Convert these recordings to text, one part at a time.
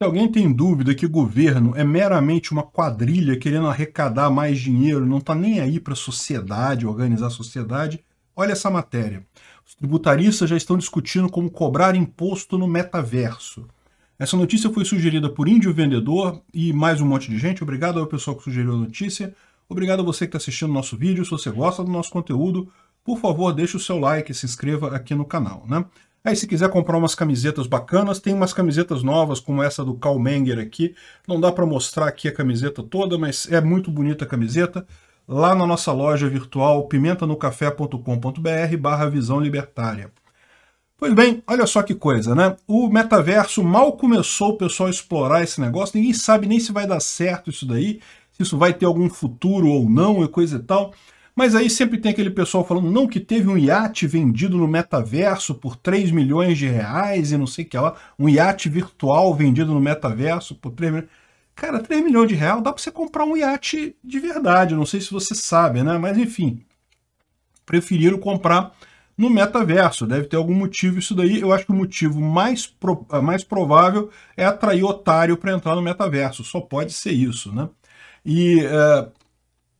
Se alguém tem dúvida que o governo é meramente uma quadrilha querendo arrecadar mais dinheiro, não está nem aí para a sociedade, organizar a sociedade, olha essa matéria. Os tributaristas já estão discutindo como cobrar imposto no metaverso. Essa notícia foi sugerida por Índio Vendedor e mais um monte de gente. Obrigado ao pessoal que sugeriu a notícia. Obrigado a você que está assistindo o nosso vídeo. Se você gosta do nosso conteúdo, por favor, deixe o seu like e se inscreva aqui no canal. Né? Aí se quiser comprar umas camisetas bacanas, tem umas camisetas novas, como essa do Karl Menger aqui. Não dá para mostrar aqui a camiseta toda, mas é muito bonita a camiseta. Lá na nossa loja virtual pimentanocafé.com.br barra visão libertária. Pois bem, olha só que coisa, né? O metaverso mal começou o pessoal a explorar esse negócio, ninguém sabe nem se vai dar certo isso daí, se isso vai ter algum futuro ou não e coisa e tal. Mas aí sempre tem aquele pessoal falando, não, que teve um iate vendido no metaverso por 3 milhões de reais e não sei o que lá. Um iate virtual vendido no metaverso por 3 milhões. Cara, 3 milhões de reais dá para você comprar um iate de verdade. Não sei se você sabe, né? Mas enfim, preferiram comprar no metaverso. Deve ter algum motivo isso daí. Eu acho que o motivo mais, pro... Eh, mais provável é atrair otário para entrar no metaverso. Só pode ser isso, né? E uh,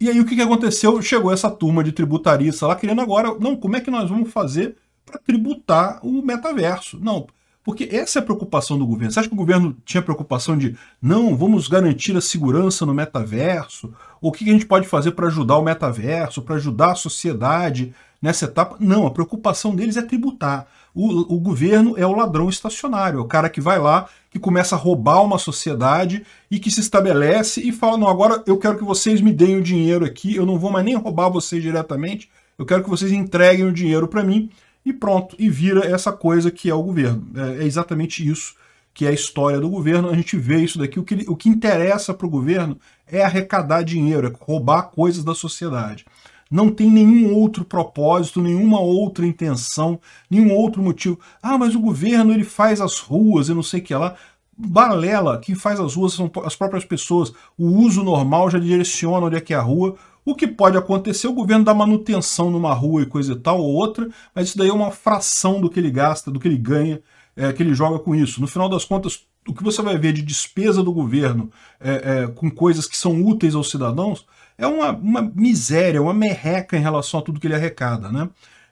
e aí o que, que aconteceu? Chegou essa turma de tributarista lá querendo agora, não, como é que nós vamos fazer para tributar o metaverso? Não, porque essa é a preocupação do governo. Você acha que o governo tinha preocupação de não, vamos garantir a segurança no metaverso? O que a gente pode fazer para ajudar o metaverso, para ajudar a sociedade nessa etapa? Não, a preocupação deles é tributar. O, o, governo é o ladrão estacionário, é o cara que vai lá, que começa a roubar uma sociedade e que se estabelece e fala: não, agora eu quero que vocês me deem o dinheiro aqui, eu não vou mais nem roubar vocês diretamente, eu quero que vocês entreguem o dinheiro para mim e pronto, e vira essa coisa que é o governo. É, é, exatamente isso que é a história do governo. A gente vê isso daqui. O que, o que interessa para o governo é arrecadar dinheiro, é roubar coisas da sociedade. Não tem nenhum outro propósito, nenhuma outra intenção, nenhum outro motivo. Ah, mas o governo ele faz as ruas e não sei o que lá balela, quem faz as ruas são as próprias pessoas. O uso normal já direciona onde é que é a rua, o que pode acontecer, o governo dá manutenção numa rua e coisa e tal, ou outra, mas isso daí é uma fração do que ele gasta, do que ele ganha, é, que ele joga com isso. No final das contas, o que você vai ver de despesa do governo é, é, com coisas que são úteis aos cidadãos é uma, uma miséria, uma merreca em relação a tudo que ele arrecada, né?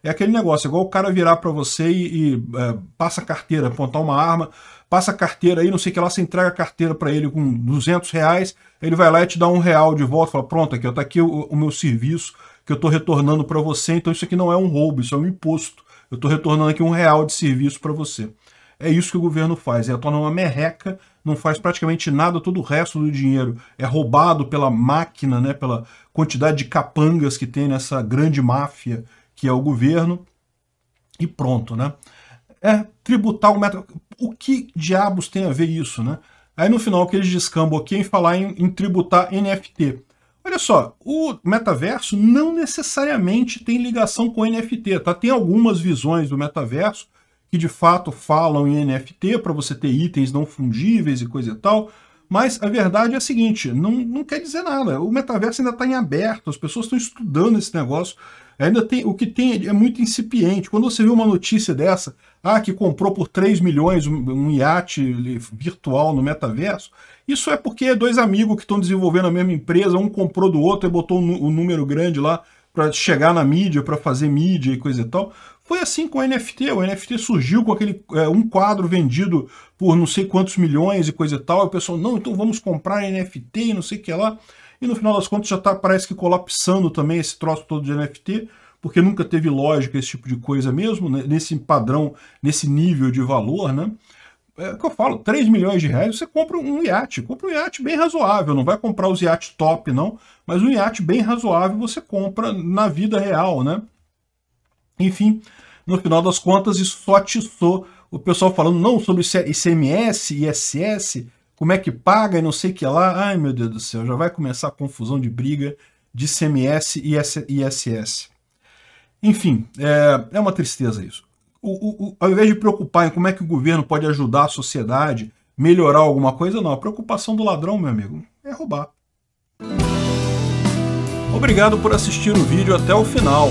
É aquele negócio, é igual o cara virar para você e, e é, passa a carteira, apontar uma arma, passa a carteira aí, não sei o que lá, você entrega a carteira para ele com 200 reais, ele vai lá e te dá um real de volta, fala, pronto, aqui, ó, tá aqui o, o meu serviço que eu estou retornando para você, então isso aqui não é um roubo, isso é um imposto. Eu estou retornando aqui um real de serviço para você. É isso que o governo faz, é torna uma merreca, não faz praticamente nada, todo o resto do dinheiro é roubado pela máquina, né, pela quantidade de capangas que tem nessa grande máfia que é o governo, e pronto, né? É tributar o metro. O que diabos tem a ver isso, né? Aí no final que eles descambam aqui é em falar em, em tributar NFT. Olha só, o metaverso não necessariamente tem ligação com NFT, tá? Tem algumas visões do metaverso que de fato falam em NFT para você ter itens não fungíveis e coisa e tal, mas a verdade é a seguinte, não, não quer dizer nada. O metaverso ainda está em aberto, as pessoas estão estudando esse negócio, Ainda tem, o que tem é, é muito incipiente. Quando você vê uma notícia dessa, ah, que comprou por 3 milhões um, um iate virtual no metaverso, isso é porque dois amigos que estão desenvolvendo a mesma empresa, um comprou do outro e botou um, um número grande lá para chegar na mídia, para fazer mídia e coisa e tal. Foi assim com o NFT. O NFT surgiu com aquele é, um quadro vendido por não sei quantos milhões e coisa e tal. E o pessoal, não, então vamos comprar NFT e não sei o que lá. E no final das contas já está, parece que, colapsando também esse troço todo de NFT, porque nunca teve lógica esse tipo de coisa mesmo, né? nesse padrão, nesse nível de valor, né? É o que eu falo, 3 milhões de reais, você compra um iate, compra um iate bem razoável, não vai comprar os iates top não, mas um iate bem razoável você compra na vida real, né? Enfim, no final das contas, isso só atiçou o pessoal falando não sobre ICMS, ISS, como é que paga e não sei que lá. Ai, meu Deus do céu, já vai começar a confusão de briga de CMS e ISS. Enfim, é, é uma tristeza isso. O, o, o, ao invés de preocupar em como é que o governo pode ajudar a sociedade, melhorar alguma coisa, não. A preocupação do ladrão, meu amigo, é roubar. Obrigado por assistir o vídeo até o final.